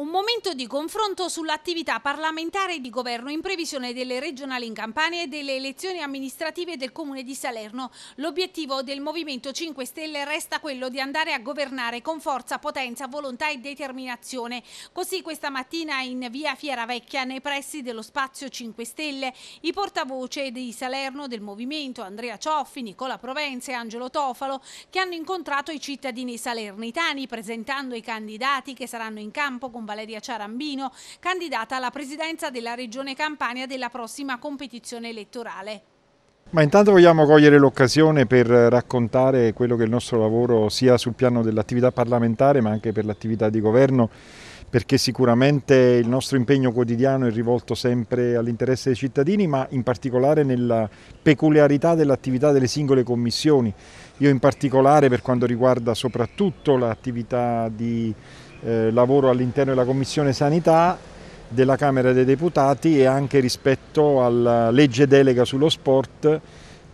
Un momento di confronto sull'attività parlamentare di governo in previsione delle regionali in Campania e delle elezioni amministrative del Comune di Salerno. L'obiettivo del Movimento 5 Stelle resta quello di andare a governare con forza, potenza, volontà e determinazione. Così questa mattina in via Fiera Vecchia, nei pressi dello Spazio 5 Stelle, i portavoce di Salerno del Movimento, Andrea Cioffi, Nicola Provenza e Angelo Tofalo, che hanno incontrato i cittadini salernitani presentando i candidati che saranno in campo con Valerio Valeria Ciarambino, candidata alla presidenza della Regione Campania della prossima competizione elettorale. Ma intanto vogliamo cogliere l'occasione per raccontare quello che è il nostro lavoro sia sul piano dell'attività parlamentare ma anche per l'attività di governo perché sicuramente il nostro impegno quotidiano è rivolto sempre all'interesse dei cittadini ma in particolare nella peculiarità dell'attività delle singole commissioni. Io in particolare per quanto riguarda soprattutto l'attività di eh, lavoro all'interno della Commissione Sanità della Camera dei Deputati e anche rispetto alla legge delega sullo sport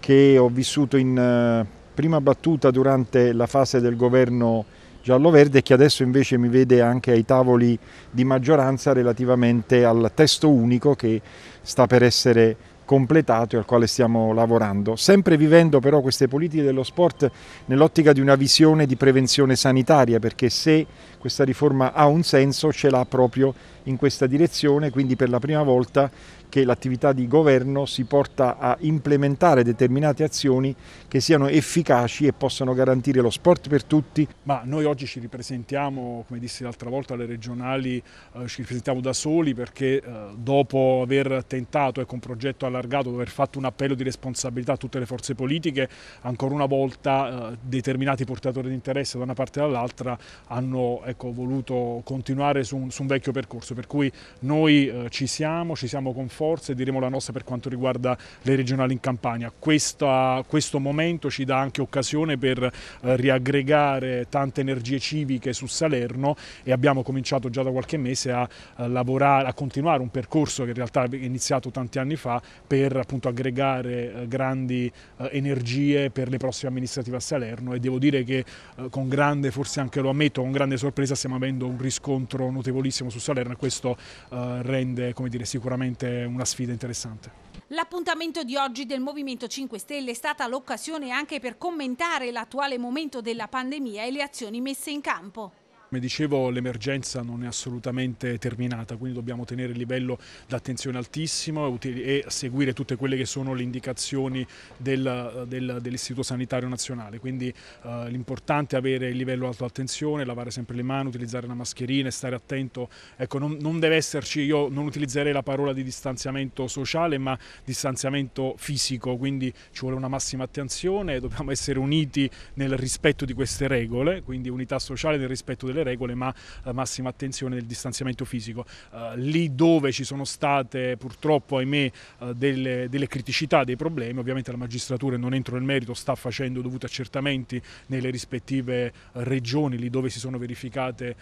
che ho vissuto in eh, prima battuta durante la fase del governo giallo-verde e che adesso invece mi vede anche ai tavoli di maggioranza relativamente al testo unico che sta per essere completato e al quale stiamo lavorando, sempre vivendo però queste politiche dello sport nell'ottica di una visione di prevenzione sanitaria, perché se questa riforma ha un senso ce l'ha proprio in questa direzione, quindi per la prima volta che l'attività di governo si porta a implementare determinate azioni che siano efficaci e possano garantire lo sport per tutti. Ma noi oggi ci ripresentiamo, come dissi l'altra volta alle regionali, eh, ci ripresentiamo da soli perché eh, dopo aver tentato e con progetto allargato, dopo aver fatto un appello di responsabilità a tutte le forze politiche, ancora una volta eh, determinati portatori di interesse da una parte e dall'altra hanno ecco, voluto continuare su un, su un, vecchio percorso, per cui noi eh, ci siamo, ci siamo confrontati forze, e diremo la nostra per quanto riguarda le regionali in Campania. Questa, questo momento ci dà anche occasione per eh, riaggregare tante energie civiche su Salerno e abbiamo cominciato già da qualche mese a, a eh, lavorare, a continuare un percorso che in realtà è iniziato tanti anni fa per appunto aggregare eh, grandi eh, energie per le prossime amministrative a Salerno e devo dire che eh, con grande, forse anche lo ammetto, con grande sorpresa stiamo avendo un riscontro notevolissimo su Salerno e questo eh, rende come dire, sicuramente una sfida interessante. L'appuntamento di oggi del Movimento 5 Stelle è stata l'occasione anche per commentare l'attuale momento della pandemia e le azioni messe in campo. Come dicevo l'emergenza non è assolutamente terminata, quindi dobbiamo tenere il livello d'attenzione altissimo e seguire tutte quelle che sono le indicazioni del, del, dell'Istituto Sanitario Nazionale. Quindi eh, l'importante è avere il livello alto d'attenzione, lavare sempre le mani, utilizzare una mascherina e stare attento. Ecco, non, non, deve esserci, io non utilizzerei la parola di distanziamento sociale, ma distanziamento fisico, quindi ci vuole una massima attenzione, dobbiamo essere uniti nel rispetto di queste regole, quindi unità sociale nel rispetto delle delle regole, ma eh, massima attenzione del distanziamento fisico. Eh, lì dove ci sono state purtroppo, ahimè, eh, delle, delle, criticità, dei problemi, ovviamente la magistratura, non entro nel merito, sta facendo dovuti accertamenti nelle rispettive eh, regioni, lì dove si sono verificate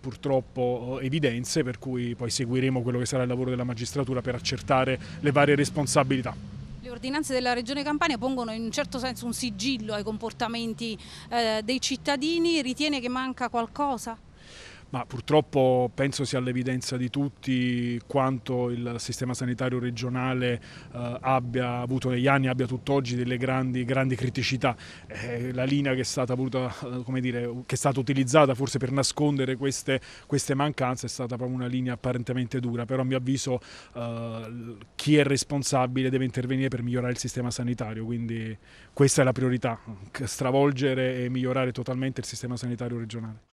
purtroppo evidenze, per cui poi seguiremo quello che sarà il lavoro della magistratura per accertare le varie responsabilità ordinanze della Regione Campania pongono in un certo senso un sigillo ai comportamenti eh, dei cittadini, ritiene che manca qualcosa? Ma purtroppo penso sia all'evidenza di tutti quanto il sistema sanitario regionale eh, abbia avuto negli anni, abbia tutt'oggi delle grandi, grandi criticità. Eh, la linea che è, stata voluta, eh, dire, che è stata utilizzata forse per nascondere queste, queste, mancanze è stata proprio una linea apparentemente dura, però a mio avviso eh, chi è responsabile deve intervenire per migliorare il sistema sanitario, quindi questa è la priorità, stravolgere e migliorare totalmente il sistema sanitario regionale.